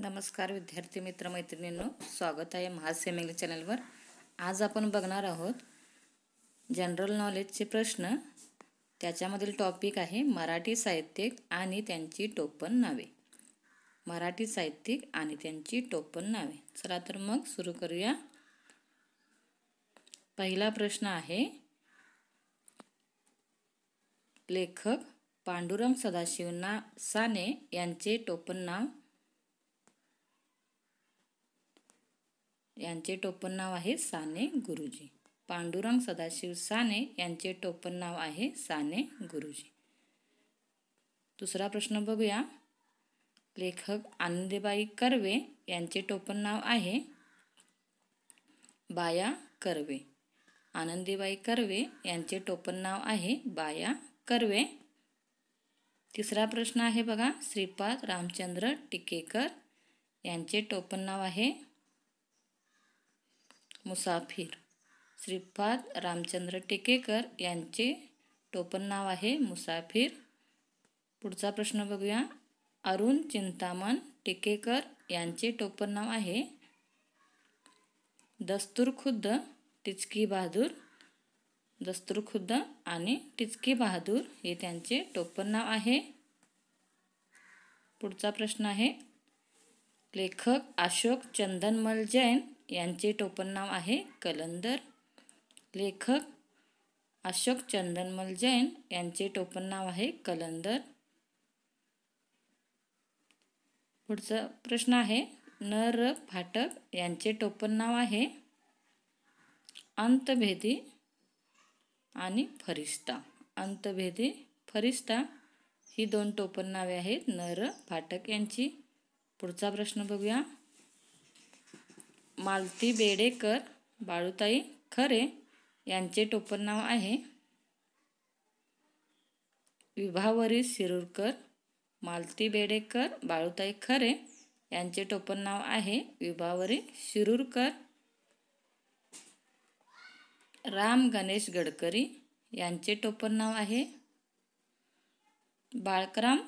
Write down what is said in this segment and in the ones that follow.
नमस्कार विद्यार्थी मित्रमैत्रिणींनो स्वागत आहे महासेमिंग चॅनलवर आज आपण बघणार आहोत जनरल नॉलेजचे प्रश्न त्याच्यामधील टॉपिक आहे मराठी साहित्यिक आणि त्यांची टोपण नावे मराठी साहित्यिक आणि त्यांची टोपण नावे चला तर मग सुरू करूया पहिला प्रश्न आहे लेखक पांडुरंग सदाशिव ना साने यांचे टोपण नाव यांचे टोपण नाव आहे साने गुरुजी पांडुरंग सदाशिव साने यांचे टोपण नाव आहे साने गुरुजी दुसरा प्रश्न बघूया लेखक आनंदीबाई कर्वे यांचे टोपण नाव आहे बाया कर्वे आनंदीबाई कर्वे यांचे टोपण नाव आहे बाया कर्वे तिसरा प्रश्न आहे बघा श्रीपाद रामचंद्र टिकेकर यांचे टोपण नाव आहे मुसाफिर श्रीपाद रामचंद्र टेकेकर यांचे टोपण नाव आहे मुसाफिर पुढचा प्रश्न बघूया अरुण चिंतामण टेकेकर यांचे टोपण नाव आहे दस्तूर खुद्द टिचकी बहादूर दस्तूर खुद्द आणि टिचकी बहादूर हे त्यांचे टोपण नाव आहे पुढचा प्रश्न आहे लेखक अशोक चंदनमल जैन यांचे टोपण नाव आहे कलंदर लेखक अशोक चंदनमल जैन यांचे टोपण नाव आहे कलंदर पुढचा प्रश्न आहे नर फाटक यांचे टोपण नाव आहे अंतभेदी आणि फरिश्ता अंतभेदी फरिश्ता ही दोन टोपण नावे आहेत नर फाटक यांची पुढचा प्रश्न बघूया मालती बेडेकर बाळूताई खरे यांचे टोपण नाव आहे विभावरी शिरूरकर मालती बेडेकर बाळूताई खरे यांचे टोपण नाव आहे विभावरी शिरूरकर राम गणेश गडकरी यांचे टोपण नाव आहे बाळकराम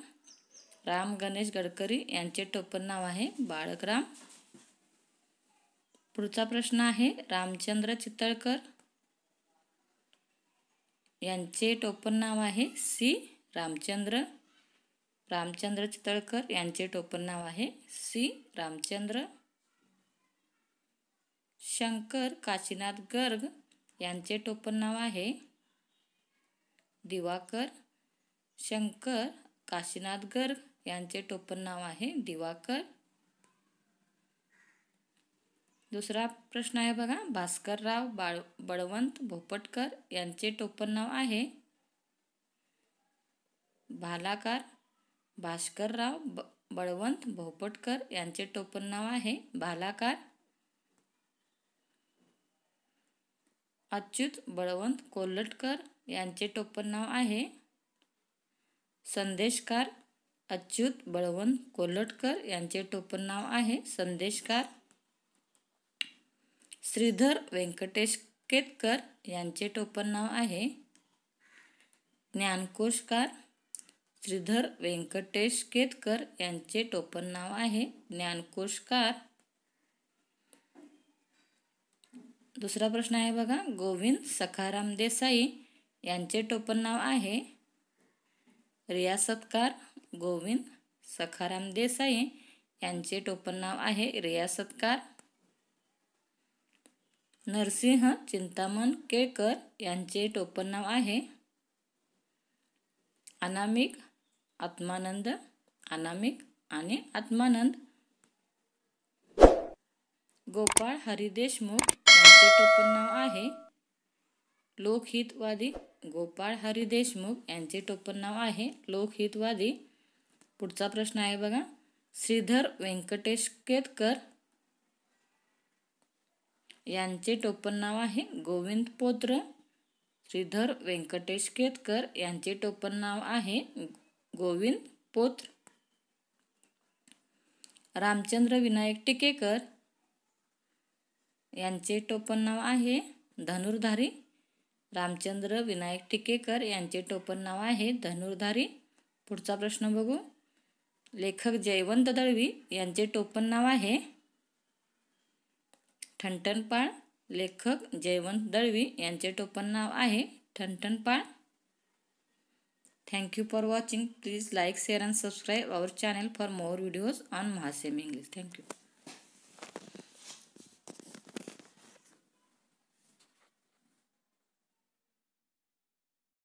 राम गणेश गडकरी यांचे टोपण नाव आहे बाळकराम पुढचा प्रश्न आहे रामचंद्र चितळकर यांचे टोपण नाव आहे सी रामचंद्र रामचंद्र चितळकर यांचे टोपण नाव आहे सी रामचंद्र शंकर काशीनाथ गर्ग यांचे टोपण नाव आहे दिवाकर शंकर काशीनाथ गर्ग यांचे टोपण नाव आहे दिवाकर दुसरा प्रश्न आहे बघा भास्करराव बाळ बळवंत भोपटकर यांचे टोपण नाव आहे भालाकार भास्करराव ब बळवंत भोपटकर यांचे टोपण नाव आहे भालाकार अच्युत बळवंत कोल्हटकर यांचे टोपण नाव आहे संदेशकार अच्युत बळवंत कोल्हटकर यांचे टोपण नाव आहे संदेशकार श्रीधर व्यंकटेश केतकर यांचे टोपण नाव आहे ज्ञानकोशकार श्रीधर व्यंकटेश केतकर यांचे टोपण नाव आहे ज्ञानकोशकार दुसरा प्रश्न आहे बघा गोविंद सखाराम देसाई यांचे टोपण नाव आहे रियासतकार गोविंद सखाराम देसाई यांचे टोपण नाव आहे रियासतकार नरसिंह चिंतामण केळकर यांचे नाव आहे अनामिक आत्मानंद अनामिक आणि आत्मानंद गोपाळ हरिदेशमुख यांचे यांचे नाव आहे लोकहितवादी गोपाळ हरिदेशमुख यांचे टोपण नाव आहे लोकहितवादी पुढचा प्रश्न आहे बघा श्रीधर व्यंकटेश केतकर यांचे टोपण नाव आहे गोविंद पोत्र श्रीधर व्यंकटेश केतकर यांचे टोपण नाव आहे गोविंद पोत्र रामचंद्र विनायक टिकेकर यांचे टोपण नाव आहे धनुर्धारी रामचंद्र विनायक टिकेकर यांचे टोपण नाव आहे धनुर्धारी पुढचा प्रश्न बघू लेखक जयवंत दळवी यांचे टोपण नाव आहे ठणठणपाळ लेखक जयवंत दळवी यांचे टोपण नाव आहे Thanthanpal thank you for watching please like share and subscribe our channel for more videos on महासेम इंग्लिश थँक्यू